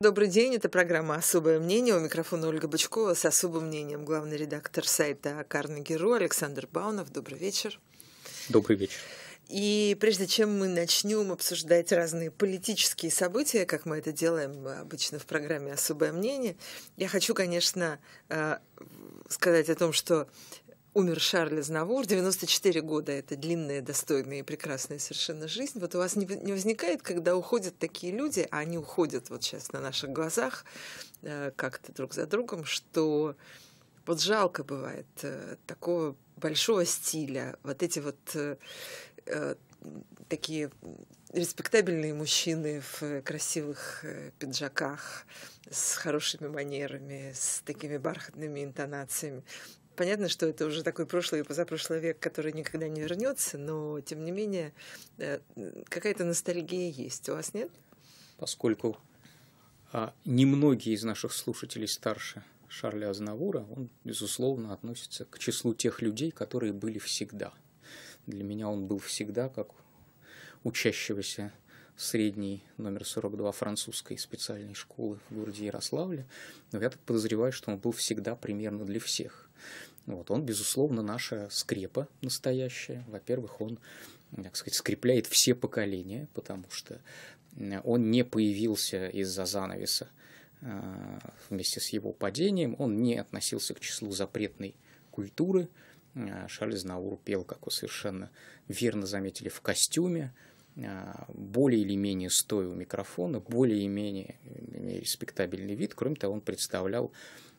Добрый день, это программа «Особое мнение». У микрофона Ольга Бычкова с особым мнением. Главный редактор сайта «Карнегиру» Александр Баунов. Добрый вечер. Добрый вечер. И прежде чем мы начнем обсуждать разные политические события, как мы это делаем обычно в программе «Особое мнение», я хочу, конечно, э, сказать о том, что умер Шарль Знавур, 94 года – это длинная, достойная и прекрасная совершенно жизнь. Вот у вас не, не возникает, когда уходят такие люди, а они уходят вот сейчас на наших глазах э, как-то друг за другом, что вот жалко бывает э, такого большого стиля, вот эти вот э, э такие респектабельные мужчины в красивых э, пиджаках, с хорошими манерами, с такими бархатными интонациями. Понятно, что это уже такой прошлый и позапрошлый век, который никогда не вернется, но тем не менее э, какая-то ностальгия есть. У вас нет? Поскольку а, немногие из наших слушателей старше Шарля Азнавура, он, безусловно, относится к числу тех людей, которые были всегда. Для меня он был всегда как учащегося средний номер 42 французской специальной школы в городе Ярославле, но я так подозреваю, что он был всегда примерно для всех вот, он, безусловно, наша скрепа настоящая. Во-первых, он, так сказать, скрепляет все поколения, потому что э, он не появился из-за занавеса э, вместе с его падением, он не относился к числу запретной культуры. Э, Шарль Знаур пел, как вы совершенно верно заметили, в костюме, более или менее стоя у микрофона, более или менее респектабельный вид. Кроме того, он представлял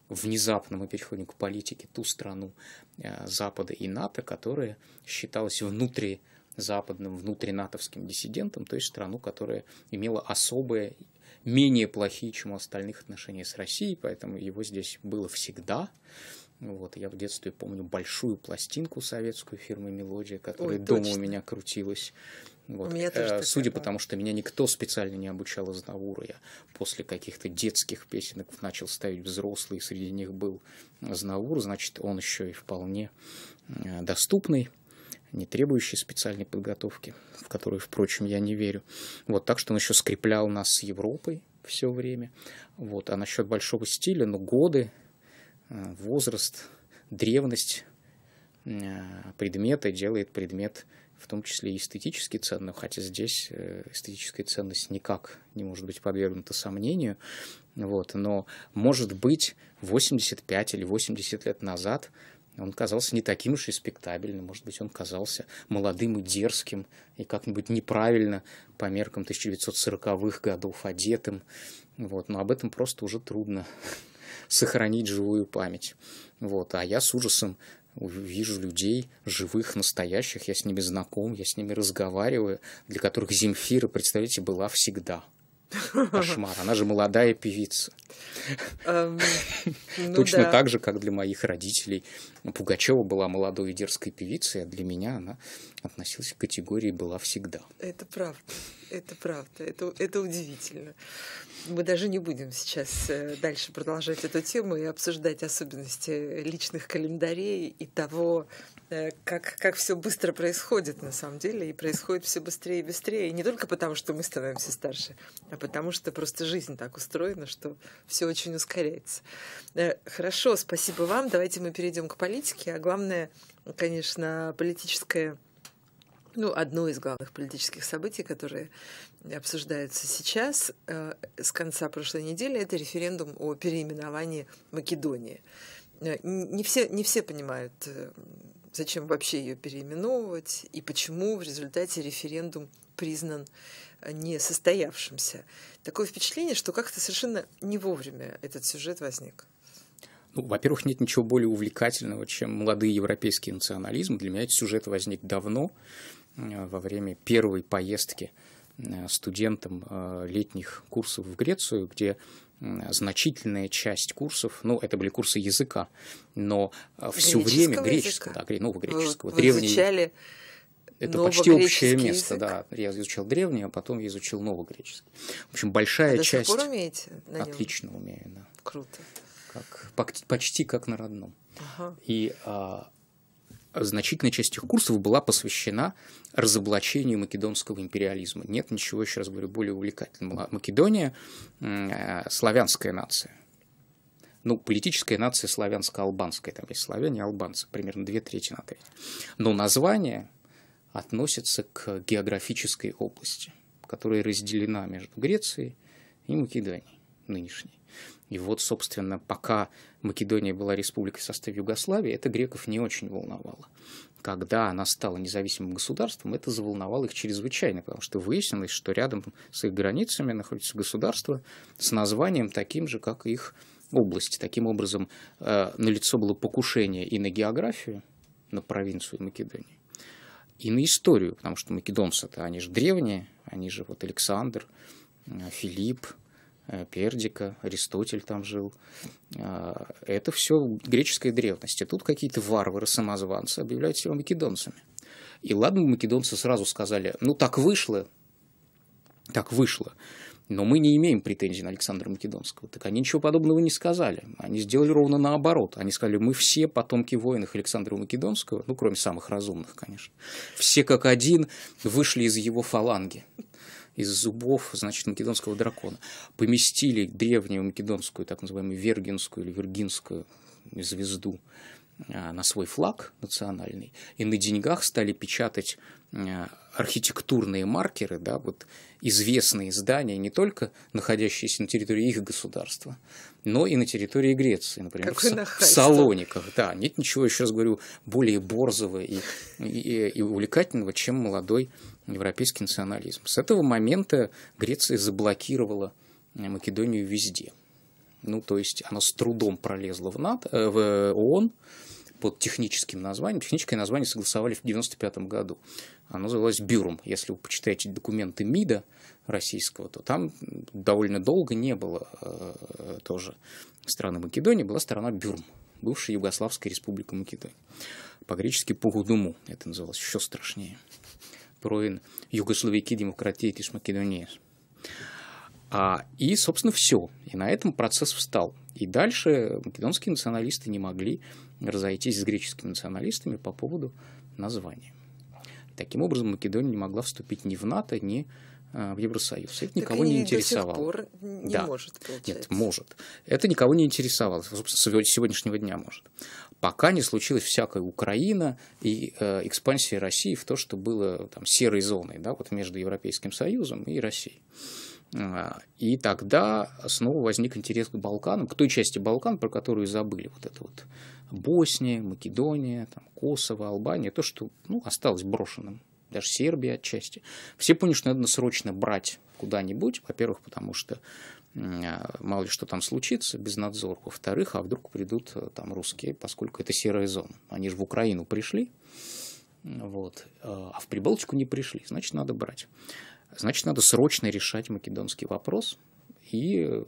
внезапно мы переходим к политике ту страну э, Запада и НАТО, которая считалась внутри западным, внутринатовским диссидентом, то есть страну, которая имела особые, менее плохие, чем у остальных отношения с Россией, поэтому его здесь было всегда. Ну вот, я в детстве помню большую пластинку советскую фирмы «Мелодия», которая Ой, дома у меня крутилась. Вот. У меня тоже э, Судя по тому, что меня никто специально не обучал из Наура, я после каких-то детских песенок начал ставить взрослые, среди них был Знаур, значит, он еще и вполне э, доступный не требующий специальной подготовки, в которую, впрочем, я не верю. Вот так что он еще скреплял нас с Европой все время. Вот. А насчет большого стиля, ну, годы Э, возраст, древность э, предмета делает предмет в том числе и эстетически ценным, хотя здесь э, эстетическая ценность никак не может быть подвергнута сомнению. Вот, но, может быть, 85 или 80 лет назад он казался не таким уж респектабельным, может быть, он казался молодым и дерзким, и как-нибудь неправильно по меркам 1940-х годов одетым. Вот. Но об этом просто уже трудно сохранить живую память. Вот. А я с ужасом вижу людей, живых, настоящих, я с ними знаком, я с ними разговариваю, для которых Земфира, представляете, была всегда – Кошмар, она же молодая певица. Эм, ну Точно так же, как для моих родителей. Пугачева была молодой и дерзкой певицей, а для меня она относилась к категории «была всегда». Это правда, это правда, это, это удивительно. Мы даже не будем сейчас э, дальше продолжать эту тему и обсуждать особенности личных календарей и того, Э, как, как все быстро происходит на самом деле, и происходит все быстрее и быстрее. И не только потому, что мы становимся старше, а потому что просто жизнь так устроена, что все очень ускоряется. Э, хорошо, спасибо вам. Давайте мы перейдем к политике. А главное, конечно, политическое ну, одно из главных политических событий, которые обсуждаются сейчас э, с конца прошлой недели, это референдум о переименовании Македонии. Не все, не все понимают зачем вообще ее переименовывать и почему в результате референдум признан э, несостоявшимся. Такое впечатление, что как-то совершенно не вовремя этот сюжет возник. Ну, во-первых, нет ничего более увлекательного, чем молодые европейские национализмы. Для меня этот сюжет возник давно, э, во время первой поездки э, студентам летних курсов в Грецию, где значительная часть курсов, ну, это были курсы языка, но э, все время греческого, языка? да, нового греческого, вы, древнего. Вы изучали это почти общее место, да. Я изучал древний, а потом я изучил новогреческий. В общем, большая а часть. До сих пор умеете на нем? Отлично умею, да. Круто. Как, почти как на родном. Ага. И а, значительная часть этих курсов была посвящена разоблачению македонского империализма. Нет ничего, еще раз говорю, более увлекательного. А Македония – а, славянская нация. Ну, политическая нация славянско-албанская. Там есть славяне и албанцы, примерно две трети на треть. Но название относится к географической области, которая разделена между Грецией и Македонией нынешней. И вот, собственно, пока Македония была республикой в составе Югославии, это греков не очень волновало. Когда она стала независимым государством, это заволновало их чрезвычайно, потому что выяснилось, что рядом с их границами находится государство с названием таким же, как и их область. Таким образом, э, налицо было покушение и на географию, на провинцию Македонии, и на историю, потому что македонцы-то, они же древние, они же вот Александр, э, Филипп, Э, Пердика, Аристотель там жил. А, это все греческая древность. И тут какие-то варвары-самозванцы объявляют себя македонцами. И ладно, македонцы сразу сказали, ну так вышло, так вышло. Но мы не имеем претензий на Александра Македонского. Так они ничего подобного не сказали. Они сделали ровно наоборот. Они сказали, мы все потомки воинов Александра Македонского, ну, кроме самых разумных, конечно. Все как один вышли из его фаланги из зубов, значит, македонского дракона. Поместили древнюю македонскую, так называемую вергинскую или вергинскую звезду а, на свой флаг национальный, и на деньгах стали печатать а, архитектурные маркеры, да, вот известные здания, не только находящиеся на территории их государства, но и на территории Греции, например, как в, нахальство. Салониках. Да, нет ничего, еще раз говорю, более борзого и, и, и увлекательного, чем молодой европейский национализм. С этого момента Греция заблокировала э, Македонию везде. Ну, то есть она с трудом пролезла в, НАТО, э, в э, ООН под техническим названием. Техническое название согласовали в 1995 году. Оно называлось «Бюром». Если вы почитаете документы МИДа российского, то там довольно долго не было э, тоже страны Македонии, была страна Бюрм, бывшая Югославская республика Македония. По-гречески «Погудуму» это называлось еще страшнее проин Югословики демократетис Македониес. А, и, собственно, все. И на этом процесс встал. И дальше македонские националисты не могли разойтись с греческими националистами по поводу названия. Таким образом, Македония не могла вступить ни в НАТО, ни в а, в Евросоюз. Это так никого не интересовало. До сих пор не да. может, получается. Нет, может. Это никого не интересовало. Собственно, с сегодняшнего дня может. Пока не случилась всякая Украина и э, экспансия России в то, что было там, серой зоной да, вот между Европейским Союзом и Россией. А, и тогда снова возник интерес к Балканам, к той части Балкан, про которую забыли. Вот это вот Босния, Македония, там, Косово, Албания, то, что ну, осталось брошенным даже Сербия отчасти, все поняли, что надо срочно брать куда-нибудь, во-первых, потому что мало ли что там случится, без надзора. Во-вторых, а вдруг придут э, там русские, поскольку это серая зона. Они же в Украину пришли, вот, э, а в Прибалтику не пришли, значит, надо брать. Значит, надо срочно решать македонский вопрос, и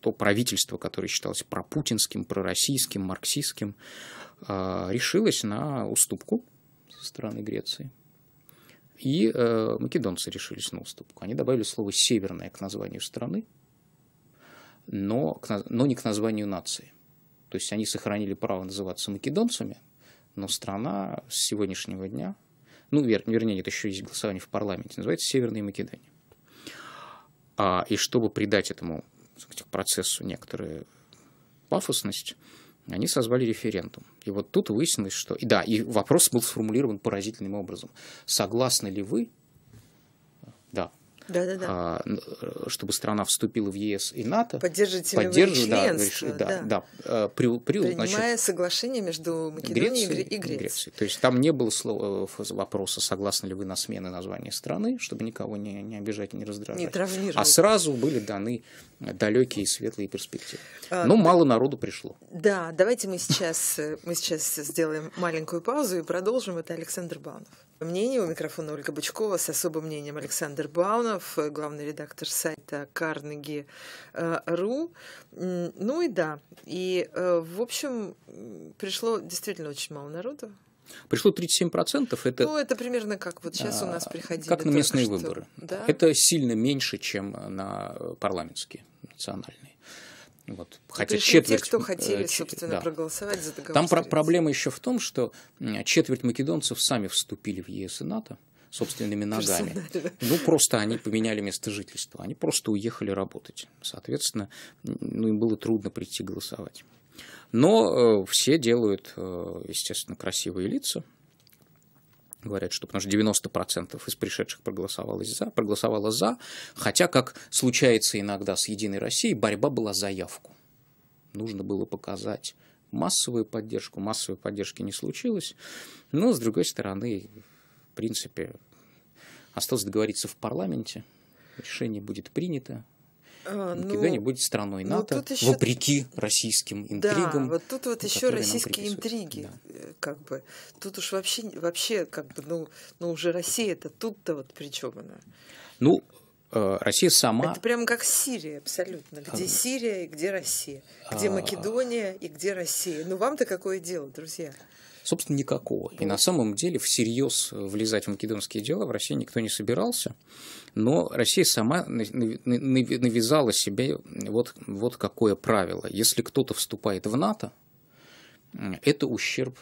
то правительство, которое считалось пропутинским, пророссийским, марксистским, э, решилось на уступку со стороны Греции. И э, македонцы решились на уступку. Они добавили слово «северное» к названию страны, но, к, но не к названию нации. То есть они сохранили право называться македонцами, но страна с сегодняшнего дня, ну, вер, вернее, это еще есть голосование в парламенте, называется «Северная Македония». А, и чтобы придать этому процессу некоторую пафосность, они созвали референдум. И вот тут выяснилось, что... И да, и вопрос был сформулирован поразительным образом. Согласны ли вы? Да, да, да, да. чтобы страна вступила в ЕС и НАТО. Поддержите поддерживать, да, членство, да, да. да при, э, при, Принимая значит, соглашение между Македонией Грецией, и Грецией. Грецией. То есть там не было слова, э, вопроса, согласны ли вы на смены названия страны, чтобы никого не, не обижать и не раздражать. Не травмировать. А сразу были даны э, далекие и светлые перспективы. А, Но да, мало народу пришло. Да, давайте мы сейчас, мы сейчас сделаем маленькую паузу и продолжим. Это Александр Банов. Мнение У микрофона Ольга Бычкова с особым мнением Александр Баунов, э, главный редактор сайта Carnegie.ru. Ну и да, и э, в общем пришло действительно очень мало народу. Пришло 37%. Это, ну, это примерно как вот сейчас у нас а, приходили. Как на местные что. выборы. Да? Это сильно меньше, чем на э, парламентские, национальные. Вот. Хотя четверть... те, кто э, хотели, собственно, да. проголосовать за договор. Там про- проблема еще в том, что четверть македонцев сами вступили в ЕС и НАТО собственными ногами. Ну, просто они поменяли место жительства. Они просто уехали работать. Соответственно, ну, им было трудно прийти голосовать. Но э, все делают, э, естественно, красивые лица говорят, что потому что 90% из пришедших проголосовало за, проголосовало за, хотя, как случается иногда с «Единой Россией», борьба была за явку. Нужно было показать массовую поддержку, массовой поддержки не случилось, но, с другой стороны, в принципе, осталось договориться в парламенте, решение будет принято, а, ну, когда-нибудь страной ну, НАТО, вот еще... вопреки российским интригам. Да, вот тут вот ну, еще российские интриги, да. Э, как бы. Тут уж вообще, вообще как бы, ну, ну уже Россия-то тут-то вот причем она? Ну, э, Россия сама... Это прямо как Сирия абсолютно. Где Сирия и где Россия? Где а. Македония и где Россия? Ну, вам-то какое дело, друзья? собственно, никакого. И на самом деле всерьез влезать в македонские дела в России никто не собирался, но Россия сама навязала себе вот, вот какое правило. Если кто-то вступает в НАТО, это ущерб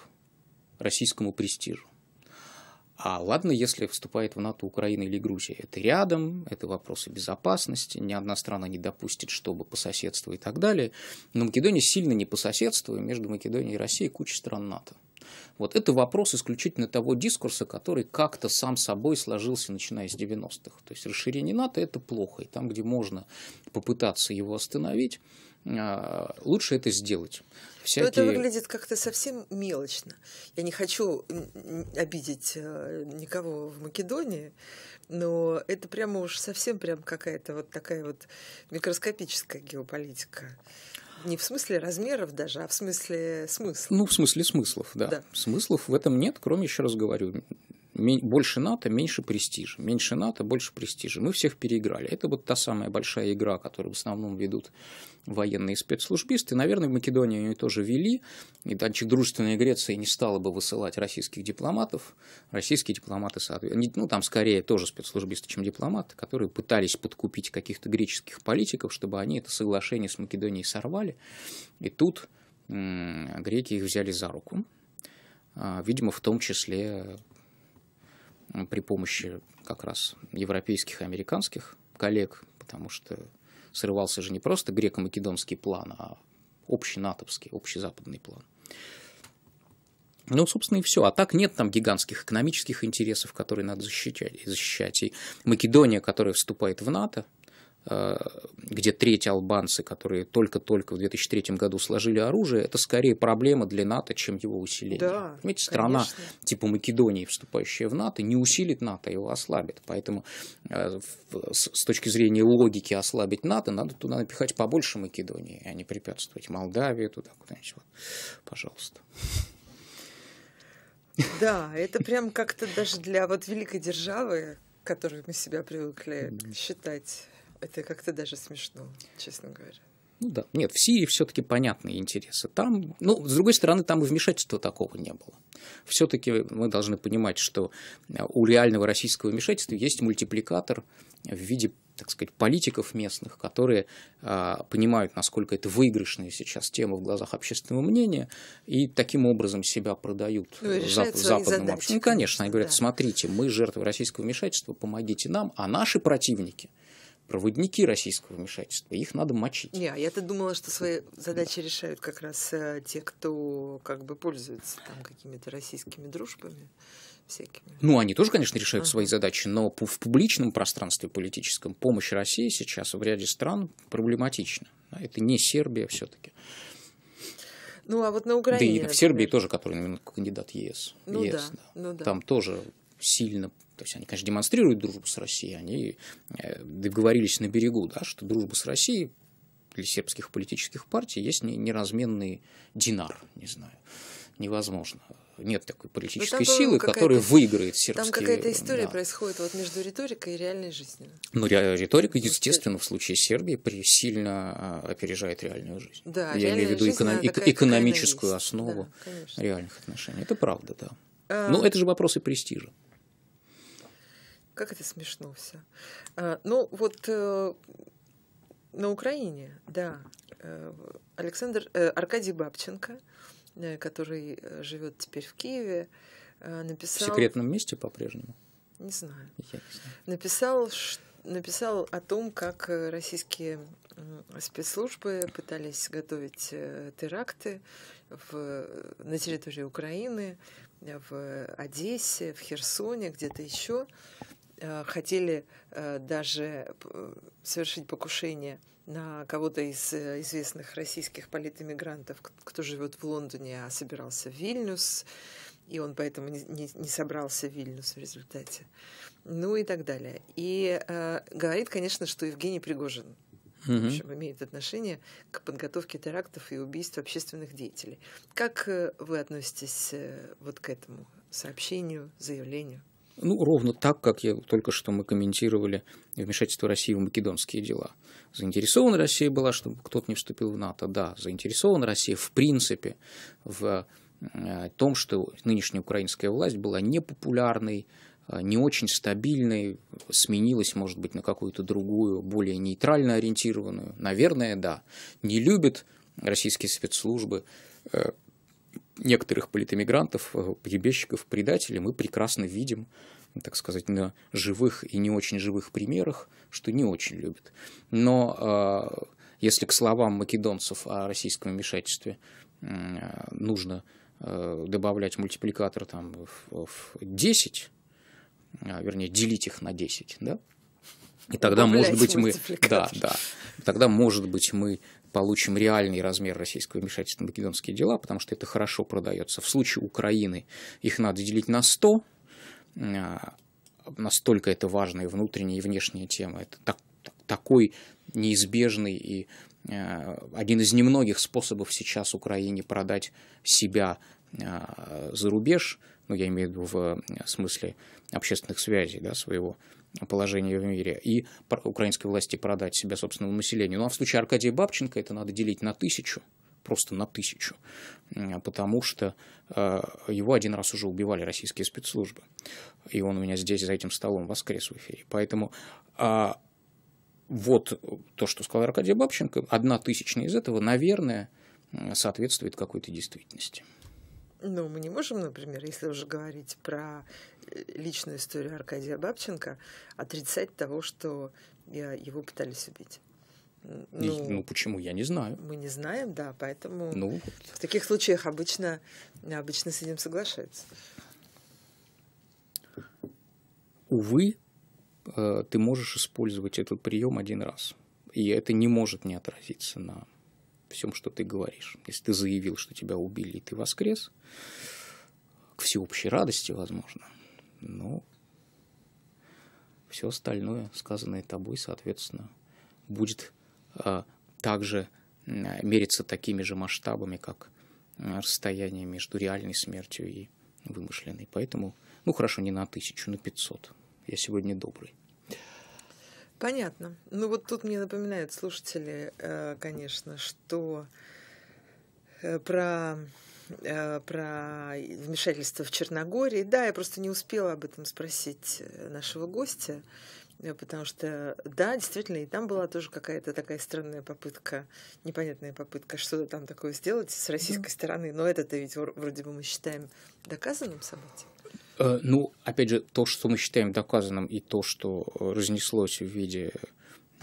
российскому престижу. А ладно, если вступает в НАТО Украина или Грузия, это рядом, это вопросы безопасности, ни одна страна не допустит, чтобы по соседству и так далее. Но Македония сильно не по соседству, и между Македонией и Россией куча стран НАТО. Вот это вопрос исключительно того дискурса, который как-то сам собой сложился, начиная с 90-х. То есть расширение НАТО – это плохо, и там, где можно попытаться его остановить, а, лучше это сделать. Всякие... Но это выглядит как-то совсем мелочно. Я не хочу обидеть э, никого в Македонии, но это прямо уж совсем прям какая-то вот такая вот микроскопическая геополитика. Не в смысле размеров даже, а в смысле смысла. Ну, в смысле смыслов, да. да. Смыслов в этом нет, кроме, еще раз говорю, больше НАТО, меньше престижа. Меньше НАТО, больше престижа. Мы всех переиграли. Это вот та самая большая игра, которую в основном ведут военные спецслужбисты. Наверное, в Македонии они тоже вели. И дальше дружественная Греция не стала бы высылать российских дипломатов. Российские дипломаты, соответственно, ну там скорее тоже спецслужбисты, чем дипломаты, которые пытались подкупить каких-то греческих политиков, чтобы они это соглашение с Македонией сорвали. И тут греки их взяли за руку. А, видимо, в том числе при помощи как раз европейских и американских коллег, потому что срывался же не просто греко-македонский план, а общий НАТОвский, общий западный план. Ну, собственно, и все. А так нет там гигантских экономических интересов, которые надо защищать. защищать. И Македония, которая вступает в НАТО, Э, где треть албанцы, которые только-только в 2003 году сложили оружие, это скорее проблема для НАТО, чем его усиление. Да, Понимаете, страна конечно. типа Македонии, вступающая в НАТО, не усилит НАТО, а его ослабит. Поэтому э, с точки зрения логики ослабить НАТО, надо туда напихать побольше Македонии, а не препятствовать Молдавии туда куда-нибудь. Вот. Пожалуйста. Да, это прям как-то даже для вот великой державы, которой мы себя привыкли считать это как-то даже смешно, честно говоря. Ну да. Нет, в Сирии все-таки понятные интересы. Там, ну, с другой стороны, там и вмешательства такого не было. Все-таки мы должны понимать, что э, у реального российского вмешательства есть мультипликатор в виде, так сказать, политиков местных, которые а, понимают, насколько это выигрышная сейчас тема в глазах общественного мнения, и таким образом себя продают э, ну, зап- западному обществу. Ну, конечно, они говорят, да. смотрите, мы жертвы российского вмешательства, помогите нам, а наши противники – проводники российского вмешательства, их надо мочить. Не, а я-то думала, что свои задачи решают как раз э, те, кто как бы пользуется там какими-то российскими дружбами всякими. Ну, они тоже, конечно, решают ага. свои задачи, но в публичном пространстве политическом помощь России сейчас в ряде стран проблематична. А это не Сербия все-таки. Ну, а вот на Украине... Да и в Сербии тоже, который кандидат ЕС. Ну, ЕС да, да. Ну, да. Там тоже сильно то есть они, конечно, демонстрируют дружбу с Россией, они э, договорились на берегу, да, что дружба с Россией для сербских политических партий есть неразменный динар, не знаю, невозможно. Нет такой ну, политической там, силы, которая выиграет сербские... Там какая-то история да. происходит вот между риторикой и реальной жизнью. Ну, риторика, ну, естественно, в случае Сербии при сильно а, опережает реальную жизнь. Да, Я имею в виду эконом... экономическую основу да, реальных отношений. Это правда, да. А... Но ну, это же вопросы престижа. Как это смешно все. А, ну, вот э, на Украине, да, э, Александр э, Аркадий Бабченко, который живет теперь в Киеве, написал... В секретном месте по-прежнему? Не знаю. Я не знаю. Написал, написал о том, как российские спецслужбы пытались готовить теракты в, на территории Украины, в Одессе, в Херсоне, где-то еще. Э, хотели э, даже э, совершить покушение на кого-то из известных российских политэмигрантов, кто живет в Лондоне, а собирался в Вильнюс, и он поэтому не, собрался в Вильнюс в результате. Ну и так далее. И говорит, конечно, что Евгений Пригожин в общем, имеет отношение к подготовке терактов и убийств общественных деятелей. Как вы относитесь вот к этому сообщению, заявлению? Ну, ровно так, как я, только что мы комментировали вмешательство России в македонские дела. Заинтересована Россия была, чтобы кто-то не вступил в НАТО, да. Заинтересована Россия в принципе в э, том, что нынешняя украинская власть была непопулярной, э, не очень стабильной, сменилась, может быть, на какую-то другую, более нейтрально ориентированную. Наверное, да. Не любят российские спецслужбы э, некоторых политэмигрантов, э, ебещиков, предателей мы прекрасно видим, так сказать, на живых и не очень живых примерах, что не очень любят. Но э, если к словам македонцев о российском вмешательстве э, нужно добавлять мультипликатор там, в, в 10, а, вернее, делить их на 10, да? И тогда, может быть, мы, да, да, тогда, может быть, мы получим реальный размер российского вмешательства в македонские дела, потому что это хорошо продается. В случае Украины их надо делить на 100, а, настолько это важная внутренняя и внешняя тема. Это так, такой неизбежный и а, один из немногих способов сейчас Украине продать себя а, за рубеж, ну, я имею в виду в смысле общественных связей да, своего положение в мире, и украинской власти продать себя собственному населению. Ну а в случае Аркадия Бабченко это надо делить на тысячу, просто на тысячу, а, потому что а, его один раз уже убивали российские спецслужбы, и он у меня здесь за этим столом воскрес в эфире. Поэтому а, вот то, что сказал Аркадий Бабченко, одна тысячная из этого, наверное, соответствует какой-то действительности. Но ну, мы не можем, например, если уже говорить про э, личную историю Аркадия Бабченко, отрицать того, что э, его пытались убить. Ну, ну почему я не знаю? Мы не знаем, да, поэтому ну, вот. в таких случаях обычно обычно с этим соглашается. Увы, э, ты можешь использовать этот прием один раз, и это не может не отразиться на всем, что ты говоришь. Если ты заявил, что тебя убили, и ты воскрес, к всеобщей радости, возможно, но все остальное, сказанное тобой, соответственно, будет а, также а, мериться такими же масштабами, как а, расстояние между реальной смертью и вымышленной. Поэтому, ну хорошо, не на тысячу, на пятьсот. Я сегодня добрый. Понятно. Ну вот тут мне напоминают слушатели, э, конечно, что э, про э, про вмешательство в Черногории. Да, я просто не успела об этом спросить нашего гостя, потому что, да, действительно, и там была тоже какая-то такая странная попытка, непонятная попытка что-то там такое сделать с российской mm-hmm. стороны. Но это-то ведь вроде бы мы считаем доказанным событием. Э, ну, опять же, то, что мы считаем доказанным, и то, что э, разнеслось в виде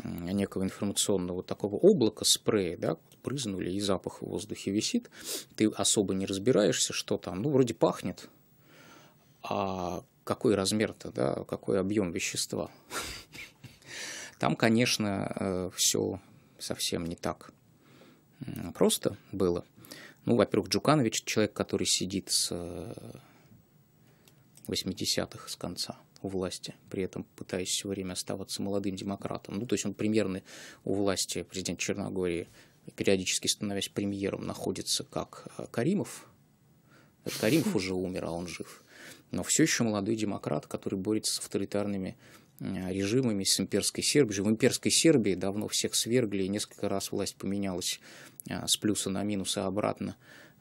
некого информационного такого облака, спрея, да, брызнули, и запах в воздухе висит, ты особо не разбираешься, что там, ну, вроде пахнет, а какой размер-то, да, какой объем вещества. Там, конечно, э, все совсем не так просто было. Ну, во-первых, Джуканович, человек, который сидит с 80-х с конца у власти, при этом пытаясь все время оставаться молодым демократом. Ну, то есть он примерно у власти, президент Черногории, периодически становясь премьером, находится как э, Каримов. Это Каримов уже умер, а он жив. Но все еще молодой демократ, который борется с авторитарными э, режимами, с имперской Сербией. В имперской Сербии давно всех свергли, и несколько раз власть поменялась э, с плюса на минус и обратно.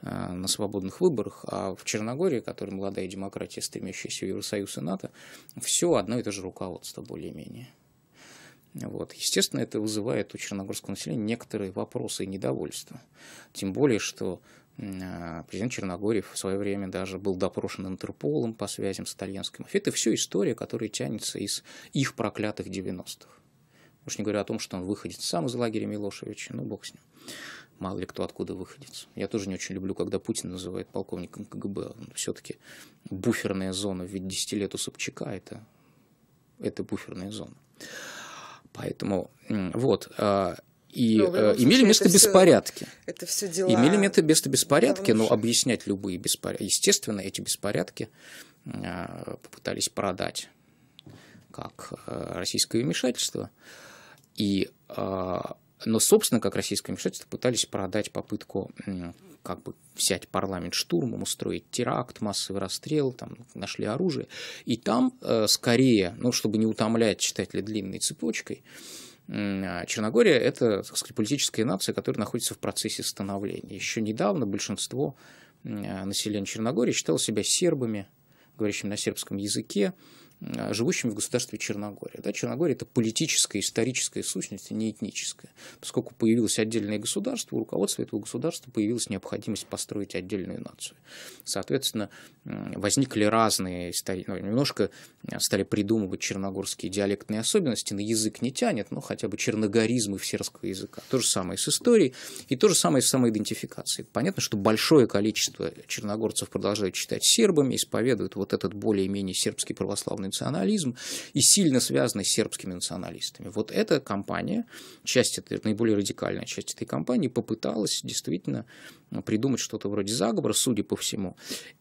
Э, на свободных выборах, а в Черногории, которая молодая демократия, стремящаяся в Евросоюз и НАТО, все одно и то же руководство более-менее. Вот. Естественно, это вызывает у черногорского населения некоторые вопросы и недовольство. Тем более, что э, президент Черногории в свое время даже был допрошен Интерполом по связям с итальянской Это все история, которая тянется из их проклятых 90-х. Уж не говоря о том, что он выходит сам из лагеря Милошевича, ну бог с ним мало ли кто откуда выходец. Я тоже не очень люблю, когда Путин называет полковником КГБ. Все-таки буферная зона Ведь десятилету Собчака это, это буферная зона. Поэтому вот. А, и ну, э, имели место это беспорядки. Все, это все дела. Имели место беспорядки, но объяснять любые беспорядки. Естественно, эти беспорядки э, попытались продать как э, российское вмешательство. И э, но, собственно, как российское вмешательство пытались продать попытку как бы взять парламент штурмом, устроить теракт, массовый расстрел, там нашли оружие. И там э, скорее, ну, чтобы не утомлять читателя длинной цепочкой, а, Черногория – это, так сказать, политическая нация, которая находится в процессе становления. Еще недавно большинство а, населения Черногории считало себя сербами, говорящими на сербском языке, Э, живущими в государстве Черногория. Да, Черногория – это политическая, историческая сущность, а не этническая. Поскольку появилось отдельное государство, у руководства этого государства появилась необходимость построить отдельную нацию. Соответственно, возникли разные истории, ну, немножко э, стали придумывать черногорские диалектные особенности, на язык не тянет, но хотя бы черногоризмы в сербского языка. То же самое с историей и то же самое с самоидентификацией. Понятно, что большое количество черногорцев продолжают считать сербами, исповедуют вот этот более-менее сербский православный национализм и сильно связанный с сербскими националистами. Вот эта компания, часть этой, наиболее радикальная часть этой компании, попыталась действительно Э, придумать что-то вроде заговора, судя по всему.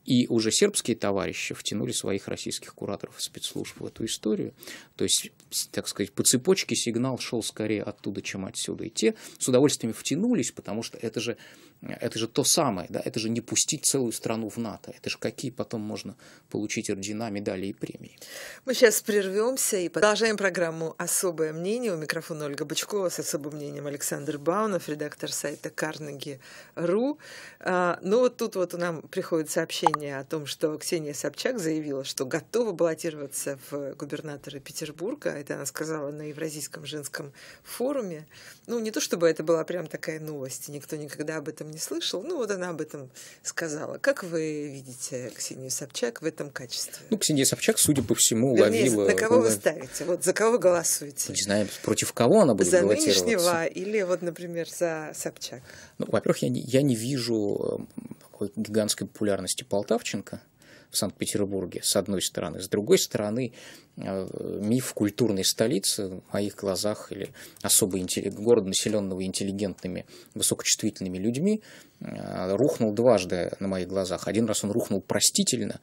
И уже сербские товарищи втянули своих российских кураторов и спецслужб в эту историю. То есть, так сказать, по цепочке сигнал шел скорее оттуда, чем отсюда. И те с удовольствием втянулись, потому что это же, э, это же то самое, да? это же не пустить целую страну в НАТО. Это же какие потом можно получить ордена, медали и премии. Мы сейчас прервемся и продолжаем программу «Особое мнение». У микрофона Ольга Бычкова с особым мнением Александр Баунов, редактор сайта «Карнеги.ру». А, ну вот тут вот нам приходит сообщение о том, что Ксения Собчак заявила, что готова баллотироваться в губернаторы Петербурга. Это она сказала на Евразийском женском форуме. Ну не то чтобы это была прям такая новость, никто никогда об этом не слышал. Ну вот она об этом сказала. Как вы видите Ксению Собчак в этом качестве? Ну Ксения Собчак, судя по всему, Вернее, ловила... На кого вы ставите? Вот за кого голосуете? Не знаю, против кого она будет за баллотироваться. За нынешнего или вот, например, за Собчак? Ну, во-первых, я не, я не вижу эм, гигантской популярности Полтавченко в Санкт-Петербурге, с одной стороны. С другой стороны, э, миф культурной столицы в моих глазах или особо интелли... города, населенного интеллигентными, высокочувствительными людьми, э, рухнул дважды на моих глазах. Один раз он рухнул простительно,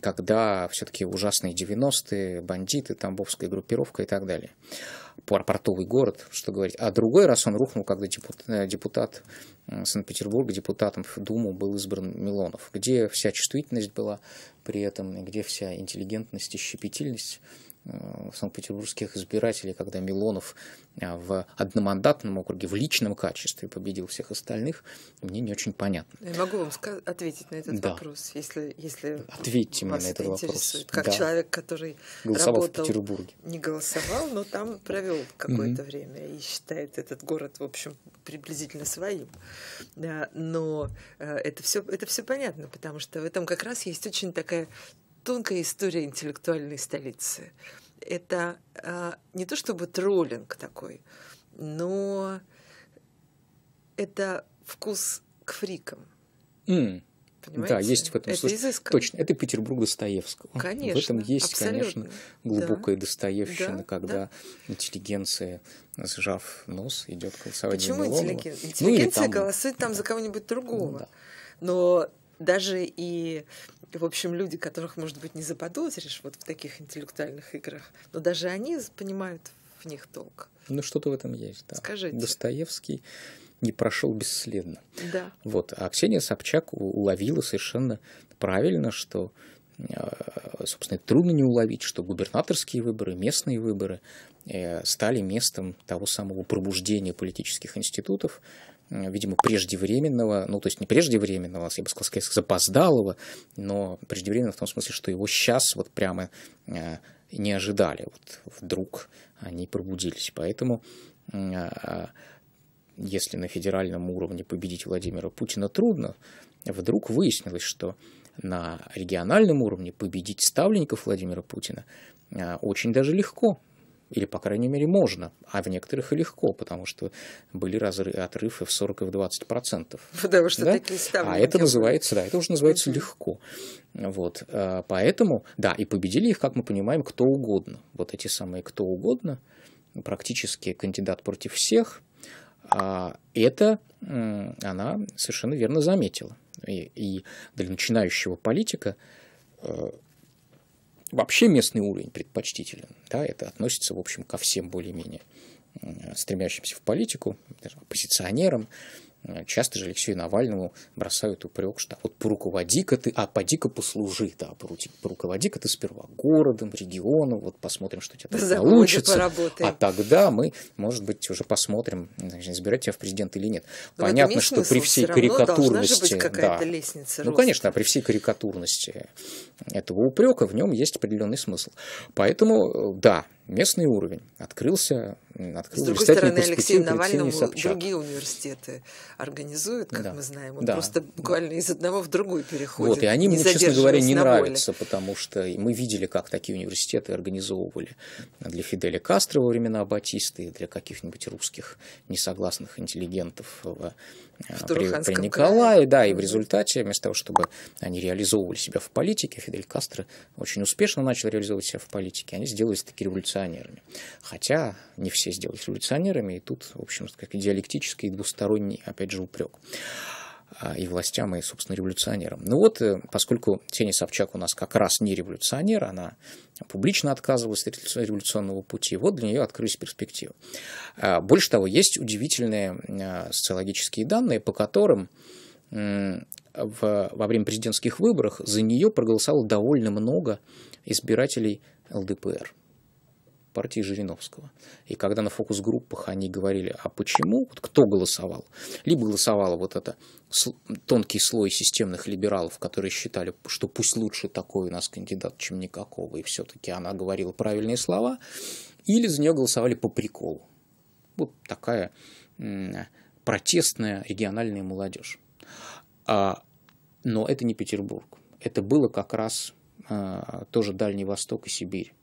когда все-таки ужасные 90-е, бандиты, тамбовская группировка и так далее. Портовый город, что говорить. А другой раз он рухнул, когда э, депутат Санкт-Петербурга депутатом в Думу был избран Милонов. Где вся чувствительность была при этом, где вся интеллигентность и щепетильность Э, в санкт-петербургских избирателей, когда Милонов э, в одномандатном округе в личном качестве победил всех остальных, мне не очень понятно. Я могу вам ответить на этот да. вопрос, если, если Ответьте вас мне на этот вопрос. Как да. человек, который голосовал работал, в Петербурге. Не голосовал, но там провел какое-то mm-hmm. время и считает этот город, в общем, приблизительно своим. Э, но это все, это все понятно, потому что в этом как раз есть очень такая тонкая история интеллектуальной столицы. Это а, не то чтобы троллинг такой, но это вкус к фрикам. Mm. Понимаете? Да, есть в этом это случае. Точно, это Петербург Достоевского. Конечно. В этом есть, абсолютно. конечно, глубокая да. достоевщина, да, когда да. интеллигенция, сжав нос, идет голосовать Почему интеллиген... Ну, интеллигенция ну, там... голосует там да. за кого-нибудь другого? Ну да. Но даже и, в общем, люди, которых, может быть, не заподозришь вот в таких интеллектуальных играх, но даже они понимают в них толк. Ну, что-то в этом есть, да. Скажите. Достоевский не прошел бесследно. Да. Вот. А Ксения Собчак уловила совершенно правильно, что э, собственно, трудно не уловить, что губернаторские выборы, местные выборы э, стали местом того самого пробуждения политических институтов, видимо, преждевременного, ну, то есть не преждевременного, я бы сказал, скорее, запоздалого, но преждевременного в том смысле, что его сейчас вот прямо э, не ожидали, вот вдруг они пробудились. Поэтому э, если на федеральном уровне победить Владимира Путина трудно, вдруг выяснилось, что на региональном уровне победить ставленников Владимира Путина э, очень даже легко, или, по крайней мере, можно, а в некоторых и легко, потому что были разры, отрывы в 40 и в 20 процентов. Потому что да? такие ставки. А это называется, да, это уже называется угу. легко. Вот, э, поэтому, да, и победили их, как мы понимаем, кто угодно. Вот эти самые кто угодно, практически кандидат против всех, а это она совершенно верно заметила. И, и для начинающего политика э, Вообще местный уровень предпочтителен. Да, это относится, в общем, ко всем более-менее стремящимся в политику, оппозиционерам, Э, часто же Алексею Навальному бросают упрек, что вот поруководи-ка ты, а поди-ка послужи, да, поруководи-ка ты сперва городом, регионом, вот посмотрим, что у тебя там получится. Поработаем. А тогда мы, может быть, уже посмотрим, избирать тебя в президент или нет. Но ну, Понятно, что смысл, при всей все карикатурности... да. лестница Ну, конечно, а при всей карикатурности этого упрека в нем есть определенный смысл. Поэтому, э, да, местный уровень открылся. Открыл С другой стороны, Алексей Навальному другие университеты организуют, как да. мы знаем. Он да. просто буквально да. из одного в другой переходит. Вот, и они мне, честно говоря, не нравятся, потому что мы видели, как такие университеты организовывали для Фиделя Кастро во времена Батисты, для каких-нибудь русских несогласных интеллигентов в Э, при, при Николае, да, и в результате, вместо того, чтобы они реализовывали себя в политике, Фидель Кастро очень успешно начал реализовывать себя в политике, они сделались такими революционерами. Хотя не все сделались революционерами, и тут, в общем, как диалектический и двусторонний, опять же, упрек. А, и властям, и, собственно, революционерам. Ну вот, э, поскольку Ксения Собчак у нас как раз не революционер, она публично отказывалась от революционного пути, вот для нее открылись перспективы. А, больше того, есть удивительные а, социологические данные, по которым в, во время президентских выборов за нее проголосовало довольно много избирателей ЛДПР партии Жириновского. И когда на фокус-группах они говорили, а почему, вот кто голосовал, либо голосовал вот это тонкий слой системных либералов, которые считали, что пусть лучше такой у нас кандидат, чем никакого, и все-таки она говорила правильные слова, или за нее голосовали по приколу. Вот такая протестная региональная молодежь. А, но это не Петербург. Это было как раз а, тоже Дальний Восток и Сибирь.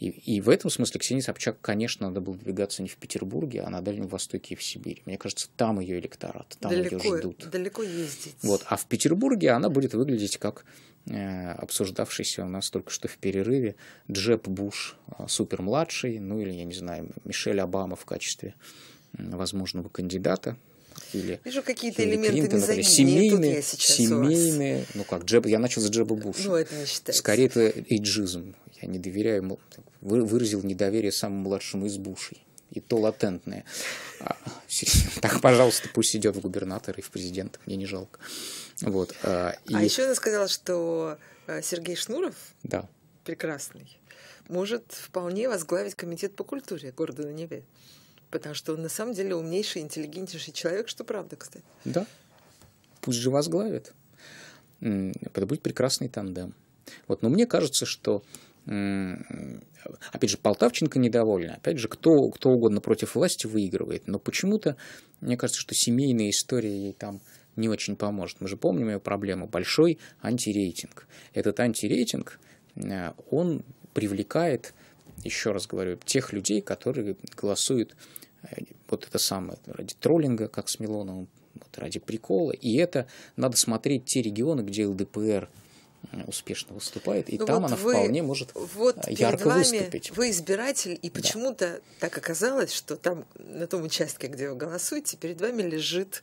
И, и в этом смысле Ксении Собчак, конечно, надо было двигаться не в Петербурге, а на Дальнем Востоке и в Сибири. Мне кажется, там ее электорат, там далеко, ее ждут. Далеко ездить. Вот. А в Петербурге она будет выглядеть как э, обсуждавшийся у нас только что в перерыве Джеб Буш, э, супер-младший, ну или, я не знаю, Мишель Обама в качестве возможного кандидата или Вижу какие-то элементы Клинтон, например, семейные, семейные, ну как Джеб, я начал с Джеба Буша. Ну, это не считается. Скорее это эйджизм, я не доверяю, выразил недоверие самому младшему из бушей. И то латентное. А, так, пожалуйста, пусть идет в губернатора и в президента, мне не жалко. Вот. А, и... А еще она сказала, что э, Сергей Шнуров, да. прекрасный, может вполне возглавить комитет по культуре города на Неве. Потому что он на самом деле умнейший, интеллигентнейший человек, что правда, кстати. Да. Пусть же возглавит. Это будет прекрасный тандем. Вот. Но мне кажется, что опять же, Полтавченко недовольна, опять же, кто, кто угодно против власти выигрывает, но почему-то, мне кажется, что семейная история ей там не очень поможет. Мы же помним ее проблему, большой антирейтинг. Этот антирейтинг, э, он привлекает, еще раз говорю, тех людей, которые голосуют э, вот это самое, ради троллинга, как с Милоновым, вот ради прикола. И это надо смотреть те регионы, где ЛДПР – успешно выступает, и ну там вот она вы, вполне может вот э, ярко вами выступить. Вы избиратель, и почему-то да. так оказалось, что там на том участке, где вы голосуете, перед вами лежит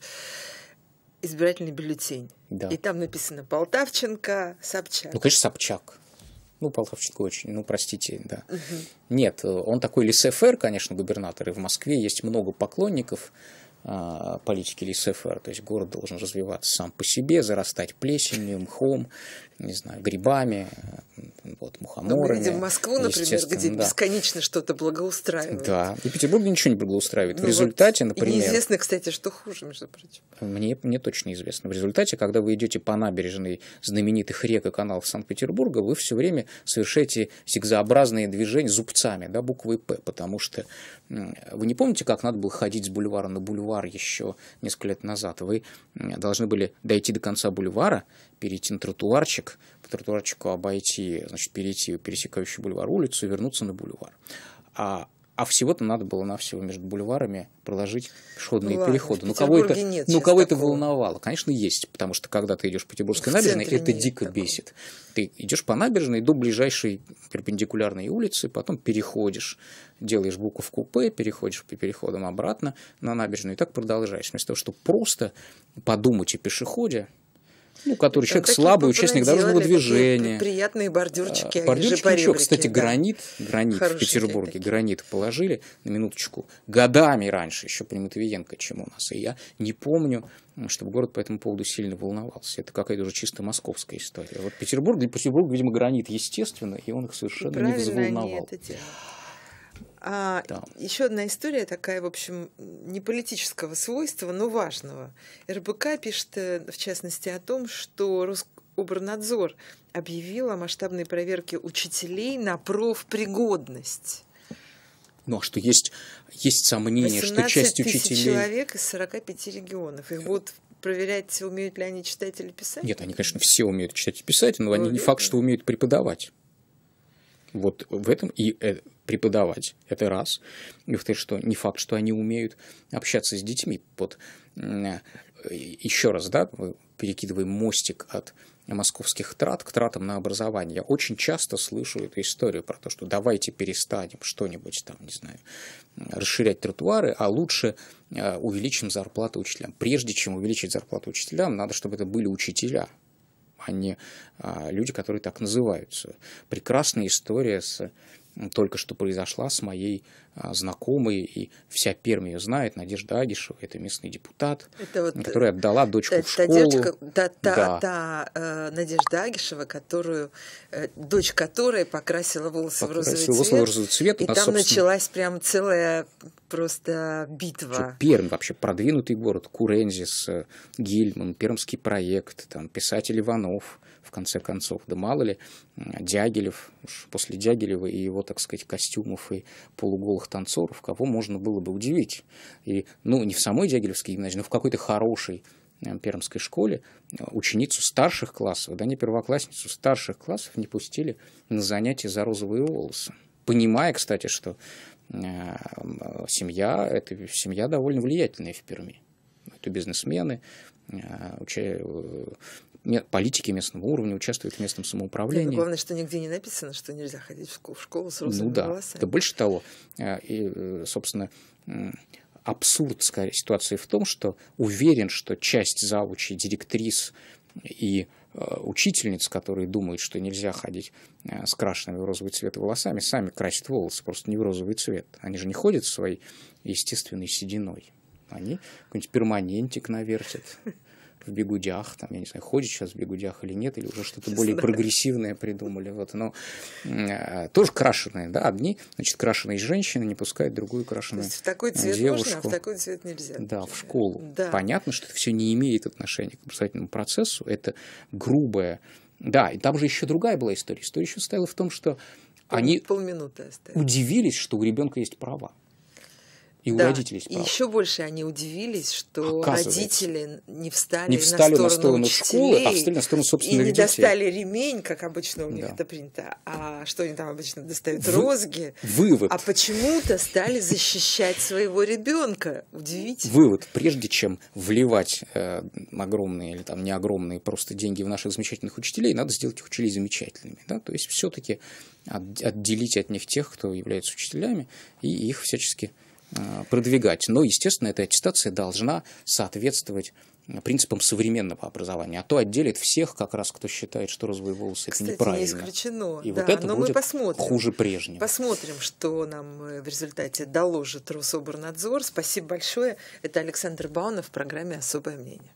избирательный бюллетень. Да. И там написано Полтавченко, Собчак. Ну, конечно, Собчак. Ну, Полтавченко очень, ну, простите, да. Угу. Нет, э, он такой лисефер, конечно, губернатор, и в Москве есть много поклонников. А, политики Лисефер. То есть город должен развиваться сам по себе, зарастать плесенью, мхом, не знаю, грибами, вот, мухоморами. Ну, мы видим Москву, например, где да. бесконечно что-то благоустраивает. Да, и Петербург ничего не благоустраивает. Ну, в результате, вот, например... неизвестно, кстати, что хуже, между прочим. Мне, мне точно известно. В результате, когда вы идете по набережной знаменитых рек и каналов Санкт-Петербурга, вы все время совершаете зигзообразные движения зубцами, да, буквой «П», потому что вы не помните, как надо было ходить с бульвара на бульвар бульвар еще несколько лет назад. Вы должны были дойти до конца бульвара, перейти на тротуарчик, по тротуарчику обойти, значит, перейти пересекающий бульвар улицу и вернуться на бульвар. А а всего-то надо было навсего между бульварами проложить пешеходные ну, переходы. ну, кого это, нет ну, кого это волновало? Конечно, есть, потому что когда ты идешь по Петербургской в набережной, это дико такого. бесит. Ты идешь по набережной до ближайшей перпендикулярной улицы, потом переходишь, делаешь букву в купе, переходишь по переходам обратно на набережную и так продолжаешь. Вместо того, чтобы просто подумать о пешеходе, ну, который э, человек Такие слабый, участник дорожного движения. Приятные бордюрчики. А, бордюрчик еще, кстати, да. гранит, гранит Хорошие в Петербурге, такие. гранит положили, на минуточку, годами раньше, еще при Матвиенко, чем у нас. И я не помню, чтобы город по этому поводу сильно волновался. Это какая-то уже чисто московская история. Вот Петербург, для Петербурга, видимо, гранит естественно, и он их совершенно Правильно не взволновал. Они это делают. А, там. Еще одна история такая, в общем, не политического свойства, но важного. РБК пишет, э, в частности, о том, что Роскомнадзор объявил о масштабной проверке учителей на профпригодность. Ну, а что есть, есть сомнение, что часть учителей... человек из 45 регионов. Их будут проверять, умеют ли они читать или писать? Нет, они, конечно, все умеют читать и писать, но ну, они не факт, что умеют преподавать. Вот в этом и э, преподавать, это раз. И во-вторых, что не факт, что они умеют общаться с детьми. Вот э, еще раз, да, перекидываем мостик от московских трат к тратам на образование. Я очень часто слышу эту историю про то, что давайте перестанем что-нибудь там, не знаю, расширять тротуары, а лучше э, увеличим зарплату учителям. Прежде чем увеличить зарплату учителям, надо, чтобы это были учителя, а не а, люди, которые так называются. Прекрасная история с только что произошла с моей а, знакомый и вся Пермь ее знает, Надежда Агишева, это местный депутат, это вот которая отдала дочку э, та, в школу. Та девочка, та, та, да. та э, Надежда Агишева, которую, э, дочь которой покрасила волосы покрасила в розовый цвет. розовый цвет и, и там собственно... началась прям целая просто битва. Что Пермь вообще продвинутый город, Курензис, э, Гильман, Пермский проект, там писатель Иванов, в конце концов, да мало ли, Дягилев, после Дягилева и его, так сказать, костюмов и полуголых талантливых танцоров, кого можно было бы удивить. И, ну, не в самой Дягилевской гимназии, но в какой-то хорошей э, пермской школе ученицу старших классов, да не первоклассницу старших классов не пустили на занятия за розовые волосы. Понимая, кстати, что э, э, семья, это семья довольно влиятельная в Перми. Это бизнесмены, политики местного уровня участвуют в местном самоуправлении. Да, главное, что нигде не написано, что нельзя ходить в школу, в школу с розовыми ну, да. волосами. Да, больше того, э, и, э, собственно, абсурд скорее, ситуации в том, что уверен, что часть заучей, директрис и э, учительниц, которые думают, что нельзя ходить с крашенными в розовый цвет волосами, сами красят волосы просто не в розовый цвет. Они же не ходят своей естественной сединой. Они какой-нибудь перманентик навертят в бегудях, там, я не знаю, ходит сейчас в бегудях или нет, или уже что-то более прогрессивное придумали, вот, но э, тоже крашеные, да, одни, значит, крашеные женщины не пускают другую крашеную девушку. в такой цвет можно, а в такой цвет нельзя. Да, в школу. Да. Понятно, что это все не имеет отношения к образовательному процессу, это грубое, да, и там же еще другая была история. История еще состояла в том, что они удивились, что у ребенка есть права. И да, у родителей справа. И еще больше они удивились, что родители не встали, не встали на сторону, на сторону школы, а встали на сторону собственных детей. И не детей. достали ремень, как обычно у них да. это принято, а что они там обычно достают? Вы... Розги. Вывод. А почему-то стали защищать своего ребенка. Удивительно. Вывод. Прежде чем вливать э, огромные или там не огромные просто деньги в наших замечательных учителей, надо сделать их учителей замечательными. Да? То есть все-таки отделить от них тех, кто является учителями, и их всячески Э, продвигать. Но, естественно, эта аттестация должна соответствовать э, принципам современного образования, а то отделит всех как раз, кто считает, что розовые волосы Кстати, это неправильно. Не исключено. И да, вот это но будет мы посмотрим. хуже прежнего. Посмотрим, что нам э, в результате доложит Рособорнадзор. Спасибо большое. Это Александр Баунов в программе «Особое мнение».